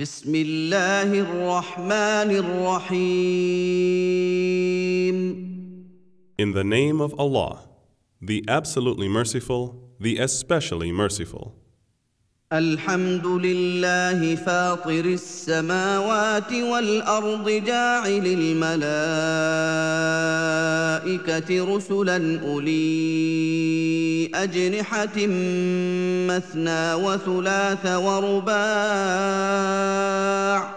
بسم الله الرحمن الرحيم In the name of Allah, the absolutely merciful, the especially merciful. الحمد لله فاطر السماوات والارض جاعل الملائكه رسلا اولي اجنحه مثنى وثلاث ورباع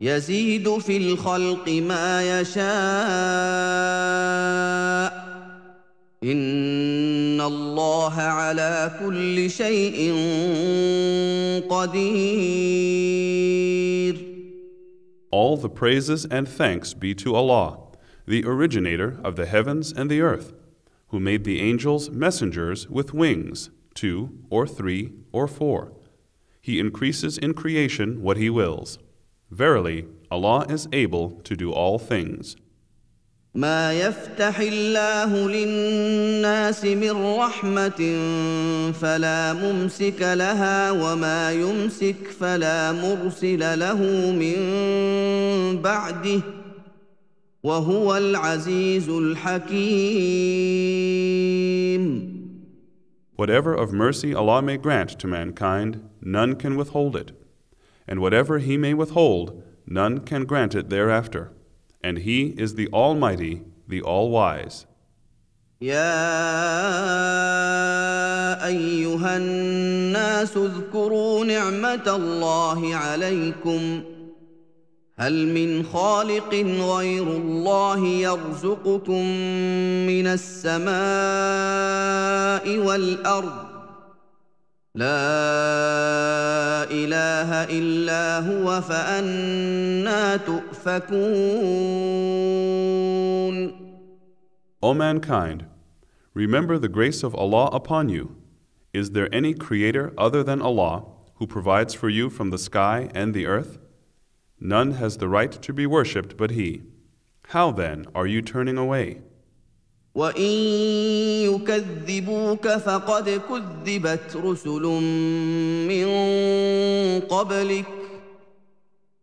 يزيد في الخلق ما يشاء ان الله على كل شيء قدير All the praises and thanks be to Allah, the originator of the heavens and the earth, who made the angels messengers with wings, two or three or four. He increases in creation what he wills. Verily, Allah is able to do all things. ما يفتح الله للناس من رحمه فلا ممسك لها وما يمسك فلا مرسل له من بعده وهو العزيز الحكيم Whatever of mercy Allah may grant to mankind, none can withhold it. And whatever He may withhold, none can grant it thereafter. and He is the Almighty, the All Wise. يا أيها الناس اذكروا نعمة الله عليكم هل من خالق غير الله يرزقكم من السماء والأرض لا اله الا هو فانا تؤفكون O mankind, remember the grace of Allah upon you. Is there any creator other than Allah who provides for you from the sky and the earth? None has the right to be worshipped but He. How then are you turning away? وان يكذبوك فقد كذبت رسل من قبلك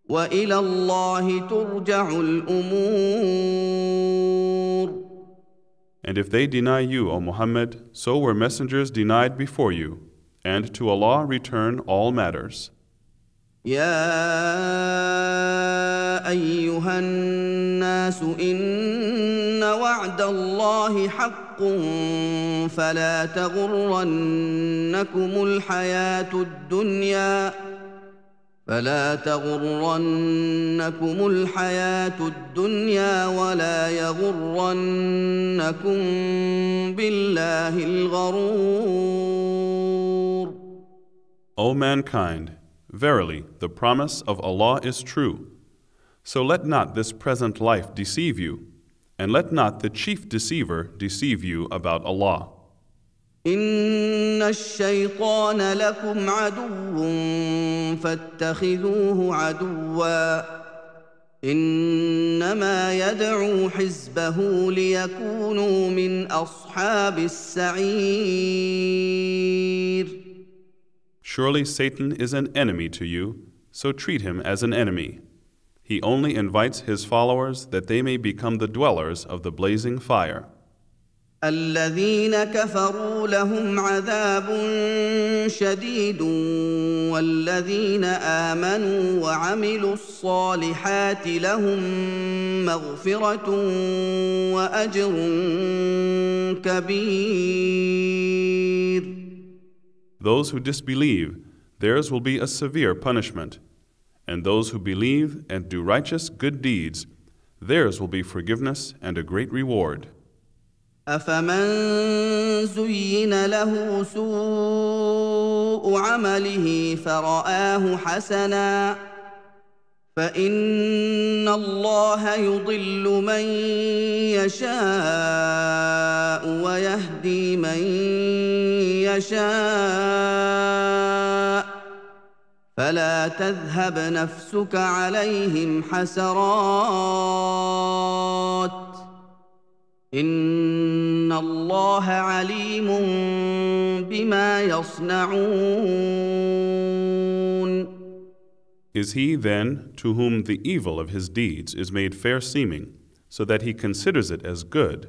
والى الله ترجع الامور And if they deny you, O Muhammad, so were messengers denied before you, and to Allah return all matters. يَا ايها الناس ان وعد الله حق فلا تغرنكم الحياه الدنيا فلا تغرنكم الحياه الدنيا ولا يغرنكم بالله الغرور O mankind, verily the promise of Allah is true So let not this present life deceive you, and let not the chief deceiver deceive you about Allah. Surely Satan is an enemy to you, so treat him as an enemy. He only invites his followers that they may become the dwellers of the blazing fire. الذين كفروا لهم عذاب شديد والذين امنوا وعملوا الصالحات لهم واجر كبير Those who disbelieve, theirs will be a severe punishment. And those who believe and do righteous good deeds, theirs will be forgiveness and a great reward. أفمن زين له سوء عمله فرآه حسنا فإن الله يضل من يشاء ويهدي من يشاء فلا تذهب نفسك عليهم حسرات ان الله عليم بما يصنعون Is he then to whom the evil of his deeds is made fair seeming, so that he considers it as good,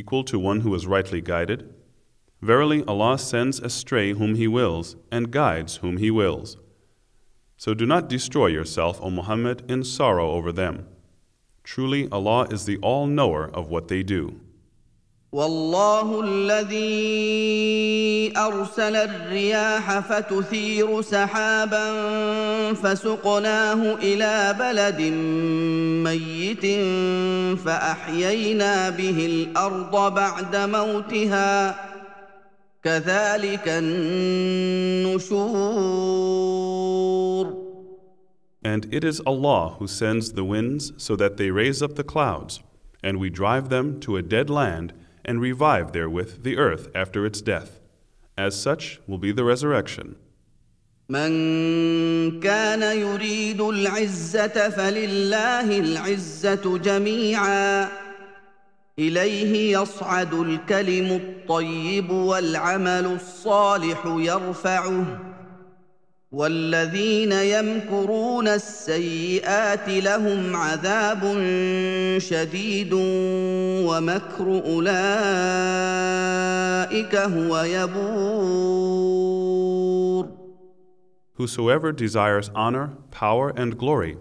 equal to one who is rightly guided? Verily, Allah sends astray whom He wills, and guides whom He wills. So do not destroy yourself, O Muhammad, in sorrow over them. Truly, Allah is the all knower of what they do. والله الذي ارسل الرياح فتثير سحابا فسقناه الى بلد ميت فاحيينا به الارض بعد موتها كذلك النشور And it is Allah who sends the winds so that they raise up the clouds, and we drive them to a dead land and revive therewith the earth after its death. As such will be the resurrection. من كان يريد العزة فلله العزة جميعاً اليه يصعد الكلم الطيب والعمل الصالح يرفعه والذين يمكرون السيئات لهم عذاب شديد ومكر اولئك هو يبور Whosoever desires honor, power, and glory,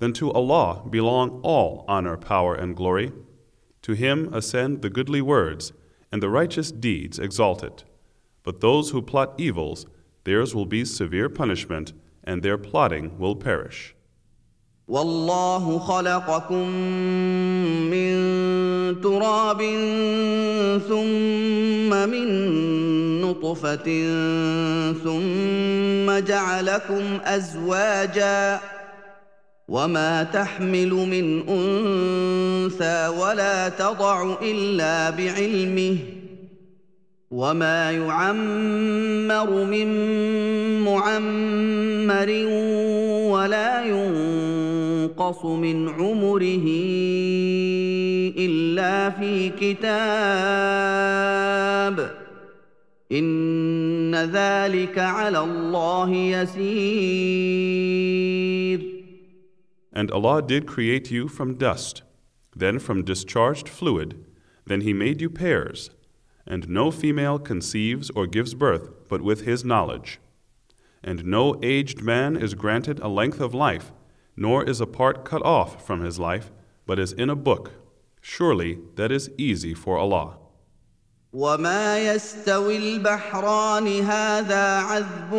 then to Allah belong all honor, power, and glory, To him ascend the goodly words, and the righteous deeds exalted. But those who plot evils, theirs will be severe punishment, and their plotting will perish. والله خلقكم من تراب ثم من نطفة ثم جعلكم أزواجاً وما تحمل من انثى ولا تضع الا بعلمه وما يعمر من معمر ولا ينقص من عمره الا في كتاب ان ذلك على الله يسير And Allah did create you from dust, then from discharged fluid, then He made you pairs, and no female conceives or gives birth but with His knowledge. And no aged man is granted a length of life, nor is a part cut off from his life, but is in a book. Surely that is easy for Allah. وما يستوي البحران هذا عذب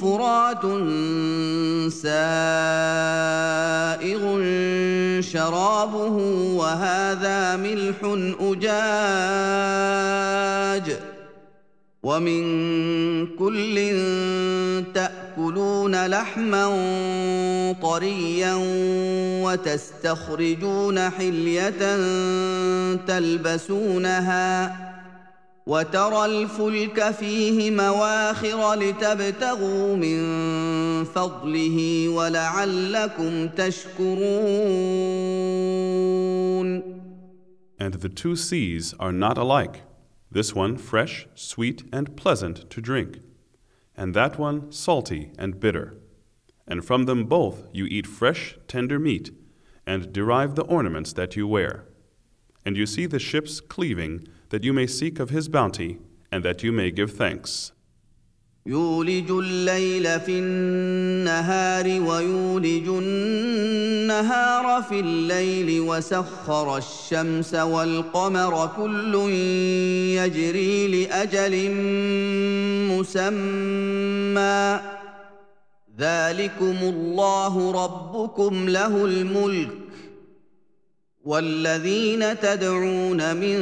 فرات سائغ شرابه وهذا ملح اجاج ومن كل تاكلون لحما طريا وتستخرجون حليه تلبسونها وترى الفلك فيه مواخر لتبتغوا من فضله ولعلكم تشكرون And the two seas are not alike. this one fresh, sweet, and pleasant to drink, and that one salty and bitter. And from them both you eat fresh, tender meat, and derive the ornaments that you wear. And you see the ships cleaving, that you may seek of his bounty, and that you may give thanks. يولج الليل في النهار ويولج النهار في الليل وسخر الشمس والقمر كل يجري لاجل مسمى ذلكم الله ربكم له الملك والذين تدعون من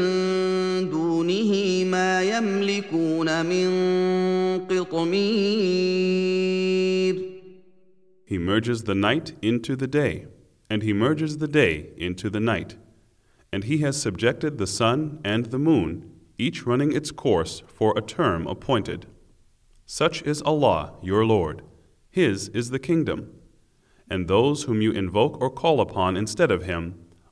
دونه ما يملكون من قطمير He merges the night into the day, and he merges the day into the night. And he has subjected the sun and the moon, each running its course for a term appointed. Such is Allah, your Lord. His is the kingdom. And those whom you invoke or call upon instead of him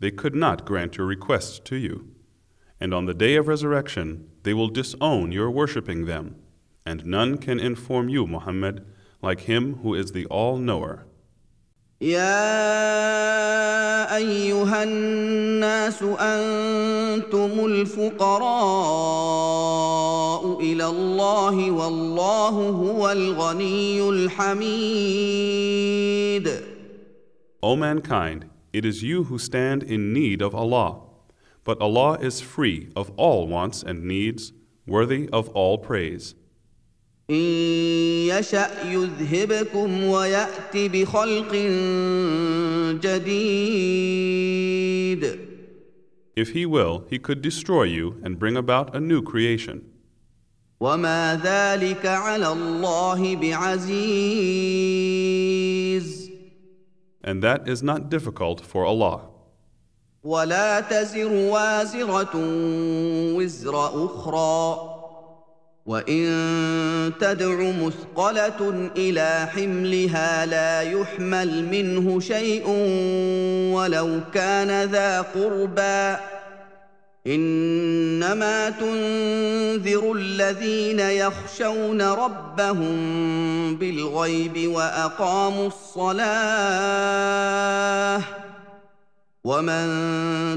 they could not grant your request to you. And on the day of resurrection, they will disown your worshipping them. And none can inform you, Muhammad, like him who is the All Knower. يا ايها الناس انتم الفقراء الى الله والله هو الغني الحميد O mankind it is you who stand in need of Allah. But Allah is free of all wants and needs, worthy of all praise. If he will, he could destroy you and bring about a new creation. وما ذلك على الله بعزيز. and that is not difficult for Allah. ولا تزر وازرة وزر أخرى وإن تدع مثقلة إلى حملها لا يحمل منه شيء ولو كان ذا قُرْبَى انما تنذر الذين يخشون ربهم بالغيب واقاموا الصلاه ومن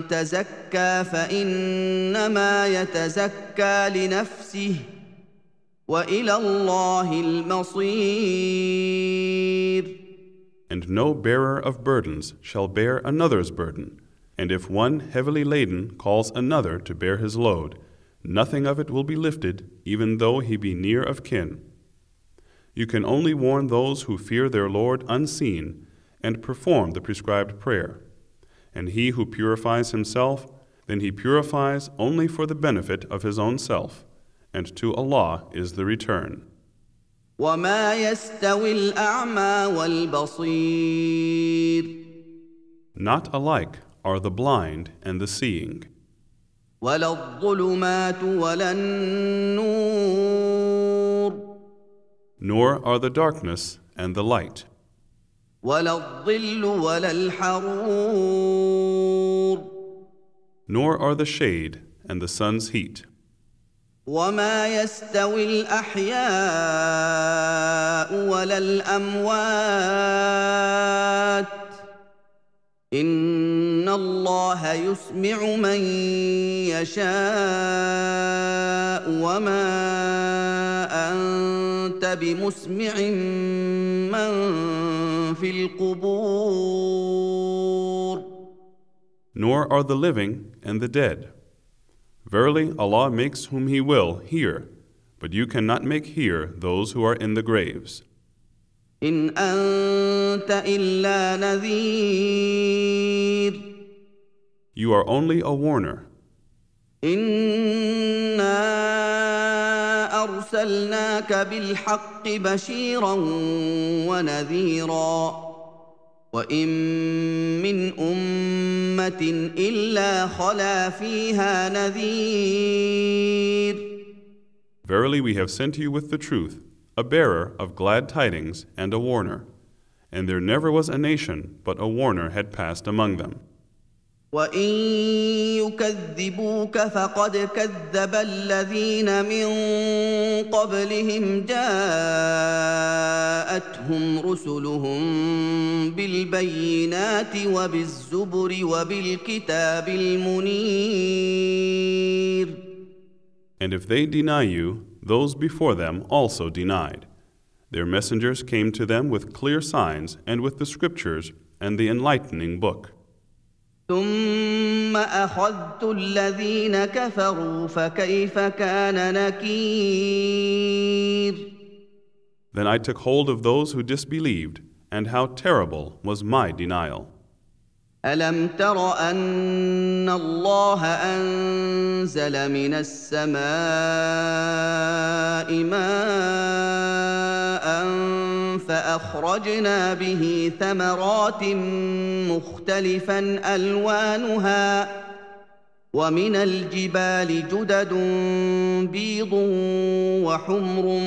تزكى فانما يتزكى لنفسه والى الله المصير And no bearer of burdens shall bear another's burden And if one heavily laden calls another to bear his load, nothing of it will be lifted, even though he be near of kin. You can only warn those who fear their Lord unseen and perform the prescribed prayer. And he who purifies himself, then he purifies only for the benefit of his own self, and to Allah is the return. Not alike are the blind and the seeing. Nor are the darkness and the light. Nor are the shade and the sun's heat. وما يستوي الأحياء ولا الأموات ان الله يسمع من يشاء وما انت بمسمع من في القبور Nor are the living and the dead. Verily, Allah makes whom He will hear, but you cannot make hear those who are in the graves. ان انت الا نذير You are only a warner. إنا أرسلناك بالحق بشيرا ونذيرا وإن من أمة إلا خلا فيها نذير Verily we have sent you with the truth a bearer of glad tidings and a warner. And there never was a nation but a warner had passed among them. وإن يكذبوك فقد كذب الذين من قبلهم جاءتهم رسلهم بالبينات وبالزبر وبالكتاب المنير And if they deny you, those before them also denied. Their messengers came to them with clear signs and with the scriptures and the enlightening book. Then I took hold of those who disbelieved, and how terrible was my denial. الم تر ان الله انزل من السماء ماء فاخرجنا به ثمرات مختلفا الوانها ومن الجبال جدد بيض وحمر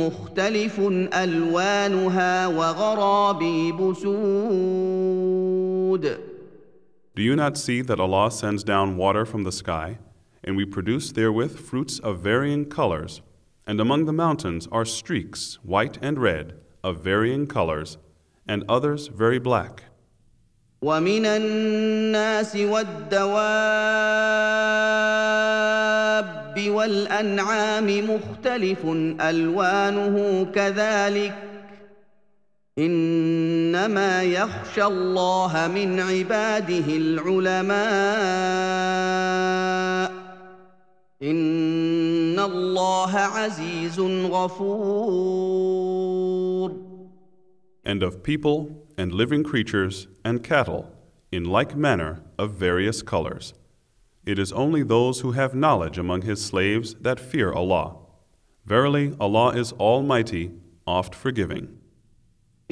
مختلف الوانها وغرابيب سود Do you not see that Allah sends down water from the sky, and we produce therewith fruits of varying colors, and among the mountains are streaks, white and red, of varying colors, and others very black. ومن الناس والدواب والأنعام مختلف ألوانه كذلك انما يخشى الله من عباده العلماء ان الله عزيز غفور and of people and living creatures and cattle in like manner of various colors it is only those who have knowledge among his slaves that fear allah verily allah is almighty oft forgiving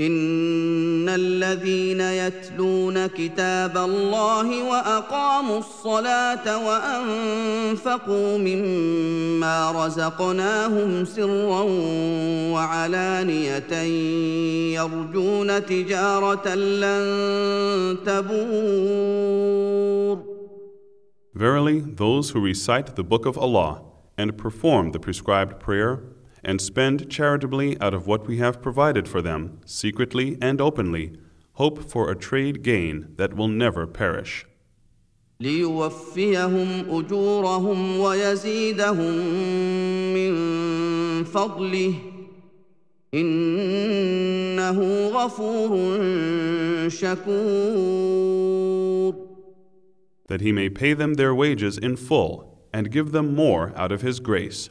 ان الذين يتلون كتاب الله واقاموا الصلاه وانفقوا مما رزقناهم سرا وعلانيه يرجون تجاره لن تبور Verily, those who recite the book of Allah and perform the prescribed prayer and spend charitably out of what we have provided for them, secretly and openly, hope for a trade gain that will never perish. That he may pay them their wages in full and give them more out of his grace.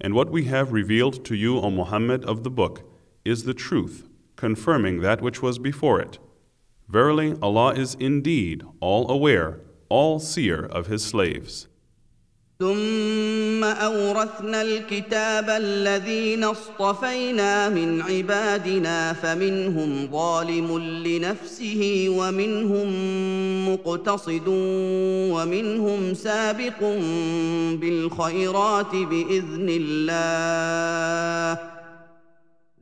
And what we have revealed to you, O Muhammad, of the book, is the truth, confirming that which was before it. Verily, Allah is indeed all aware, all seer of His slaves. ثم اورثنا الكتاب الذين اصطفينا من عبادنا فمنهم ظالم لنفسه ومنهم مقتصد ومنهم سابق بالخيرات باذن الله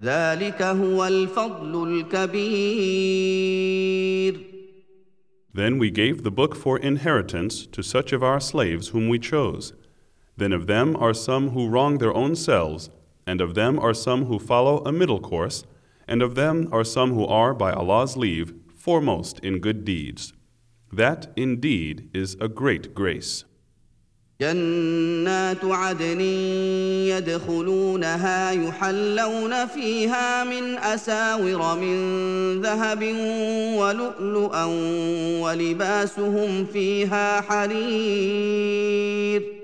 ذلك هو الفضل الكبير Then we gave the book for inheritance to such of our slaves whom we chose. Then of them are some who wrong their own selves, and of them are some who follow a middle course, and of them are some who are, by Allah's leave, foremost in good deeds. That, indeed, is a great grace. جنات عدن يدخلونها يحلون فيها من اساور من ذهب ولؤلؤا ولباسهم فيها حرير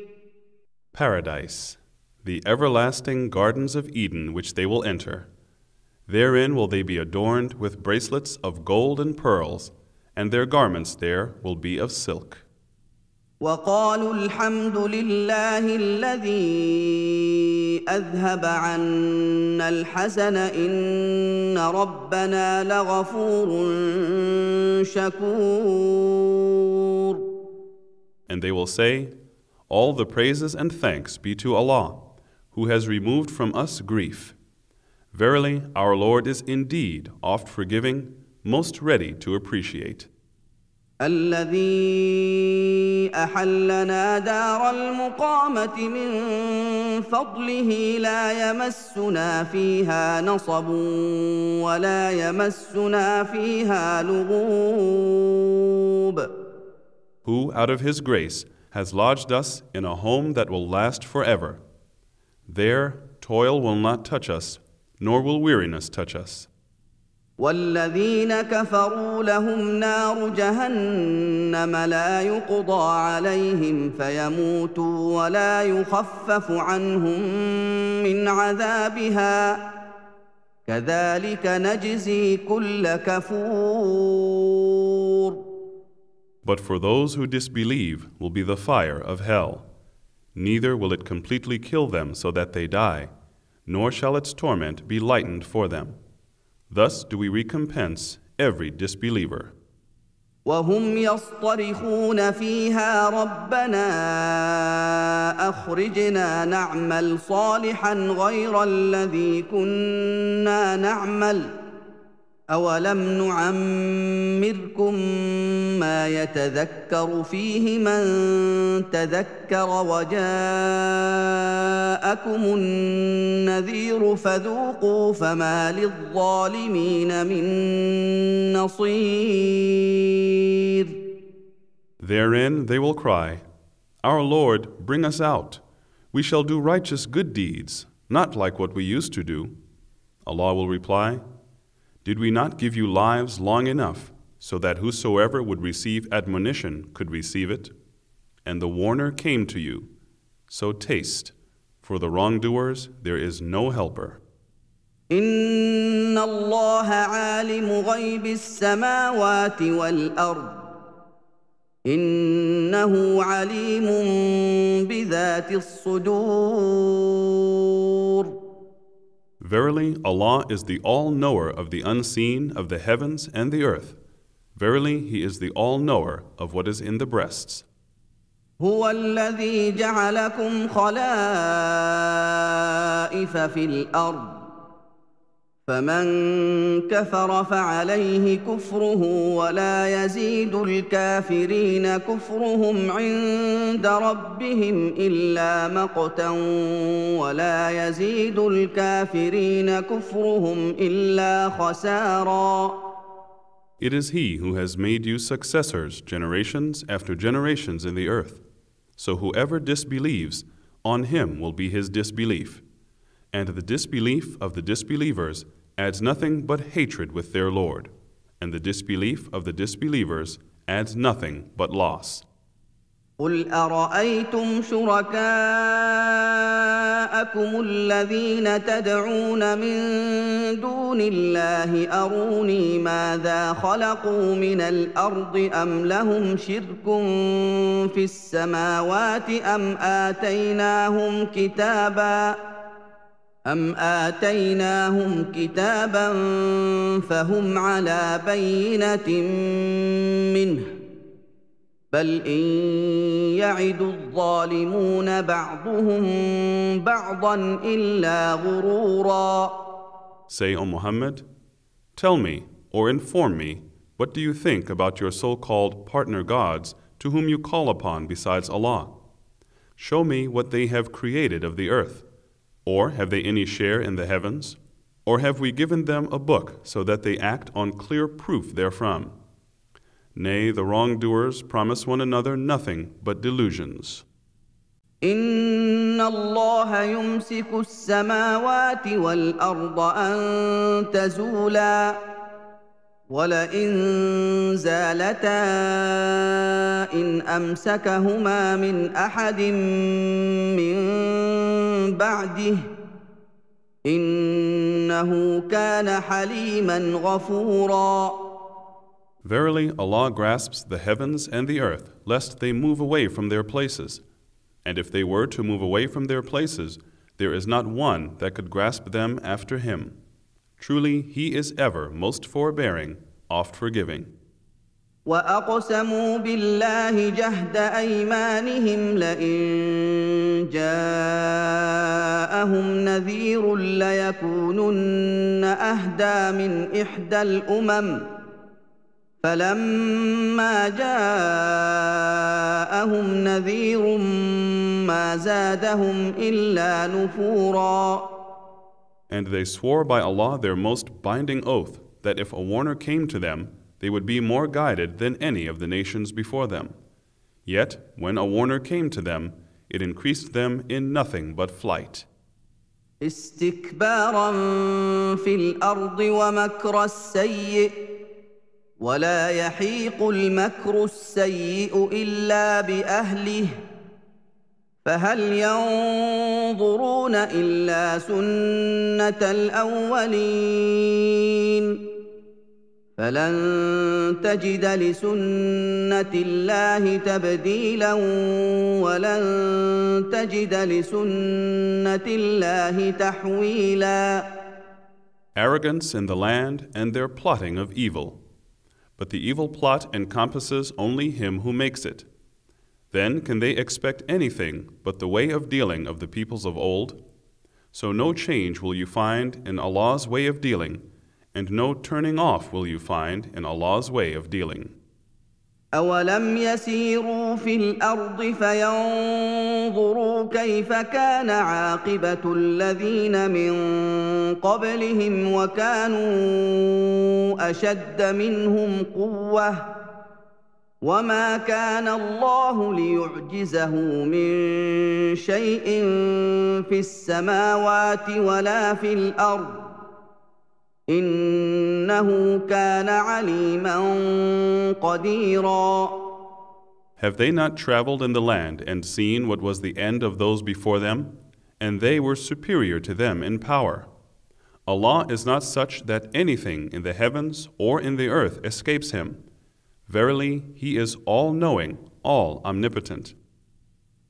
Paradise, the everlasting gardens of Eden which they will enter. Therein will they be adorned with bracelets of gold and pearls, and their garments there will be of silk. وقالوا الحمد لله الذي اذهب عنا الحزن ان ربنا لغفور شكور And they will say, All the praises and thanks be to Allah, who has removed from us grief. Verily, our Lord is indeed oft forgiving, most ready to appreciate. الذي احلنا دار المقامه من فضله لا يمسنا فيها نصب ولا يمسنا فيها لغوب Who out of his grace has lodged us in a home that will last forever There toil will not touch us nor will weariness touch us والذين كفروا لهم نار جهنم لا يقضى عليهم فيموتوا ولا يخفف عنهم من عذابها كذلك نجزي كل كفور But for those who disbelieve will be the fire of hell. Neither will it completely kill them so that they die, nor shall its torment be lightened for them. Thus do we recompense every disbeliever. وهم يصطرخون فيها ربنا اخرجنا نعمل صالحا غير الذي كنا نعمل أولم نعمركم ما يتذكر فيه من تذكر وجاءكم النذير فذوقوا فما للظالمين من نصير Therein they will cry, Our Lord, bring us out. We shall do righteous good deeds, not like what we used to do. Allah will reply, Did we not give you lives long enough so that whosoever would receive admonition could receive it? And the warner came to you. So taste, for the wrongdoers there is no helper. إن الله عالم غيب السماوات والأرض إنه عليم بذات الصدور Verily, Allah is the all knower of the unseen, of the heavens and the earth. Verily, He is the all knower of what is in the breasts. هو الذي جعلكم خلائف في الأرض فمن كفر فعليه كفره ولا يزيد الكافرين كفرهم عند ربهم الا مقتا ولا يزيد الكافرين كفرهم الا خسارا It is he who has made you successors generations after generations in the earth. So whoever disbelieves, on him will be his disbelief. and the disbelief of the disbelievers adds nothing but hatred with their Lord, and the disbelief of the disbelievers adds nothing but loss. قل أرأيتم شركاءكم الذين تدعون من دون الله أروني ماذا خلقوا من الأرض أم لهم شرك في السماوات أم آتيناهم كتاباً أم آتيناهم كتابا فهم على بينة منه بل إن يعد الظالمون بعضهم بعضا إلا غرورا Say, O Muhammad, tell me or inform me what do you think about your so-called partner gods to whom you call upon besides Allah? Show me what they have created of the earth. Or have they any share in the heavens? Or have we given them a book so that they act on clear proof therefrom? Nay, the wrongdoers promise one another nothing but delusions. إن الله يمسك السماوات والأرض أن تزولا ولئن زالتا ان امسكهما من احد من بعده انه كان حليما غفورا Verily, Allah grasps the heavens and the earth, lest they move away from their places. And if they were to move away from their places, there is not one that could grasp them after him. Truly, He is ever most forbearing, oft forgiving. وأقسموا بالله جهد أيمانهم لئن جاءهم نذير ليكونن أهدى من إحدى الأمم فلما جاءهم نذير ما زادهم إلا نفوراً and they swore by Allah their most binding oath that if a warner came to them, they would be more guided than any of the nations before them. Yet, when a warner came to them, it increased them in nothing but flight. استكبارا في الارض ومكر السيئ ولا يحيق المكر السيئ الا باهله فهل ينظرون الا سنه الاولين فلن تجد لسنه الله تبديلا ولن تجد لسنه الله تحويلا Arrogance in the land and their plotting of evil. But the evil plot encompasses only him who makes it. Then can they expect anything but the way of dealing of the peoples of old? So no change will you find in Allah's way of dealing, and no turning off will you find in Allah's way of dealing. أولم يسيروا في الأرض فينظروا كيف كان عاقبة الذين من قبلهم وكانوا أشد منهم قوةً وما كان الله ليعجزه من شيء في السماوات ولا في الارض انه كان عليما قديرا Have they not traveled in the land and seen what was the end of those before them? And they were superior to them in power. Allah is not such that anything in the heavens or in the earth escapes him. Verily, He is all knowing, all omnipotent.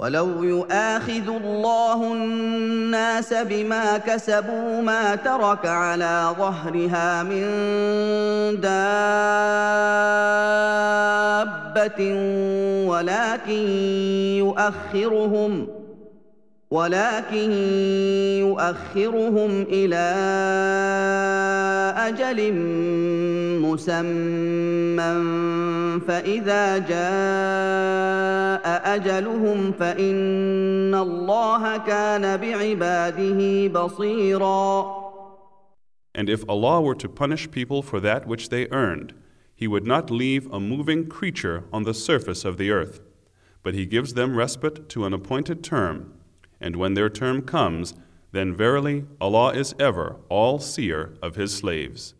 ولو يؤاخذ الله الناس بما كسبوا ما ترك على ظهرها من دابة ولكن يؤخرهم ۖ ولكن يؤخرهم الى اجل مسمى فاذا جاء اجلهم فان الله كان بعباده بصيرا And if Allah were to punish people for that which they earned, He would not leave a moving creature on the surface of the earth, but He gives them respite to an appointed term and when their term comes, then verily Allah is ever all seer of His slaves.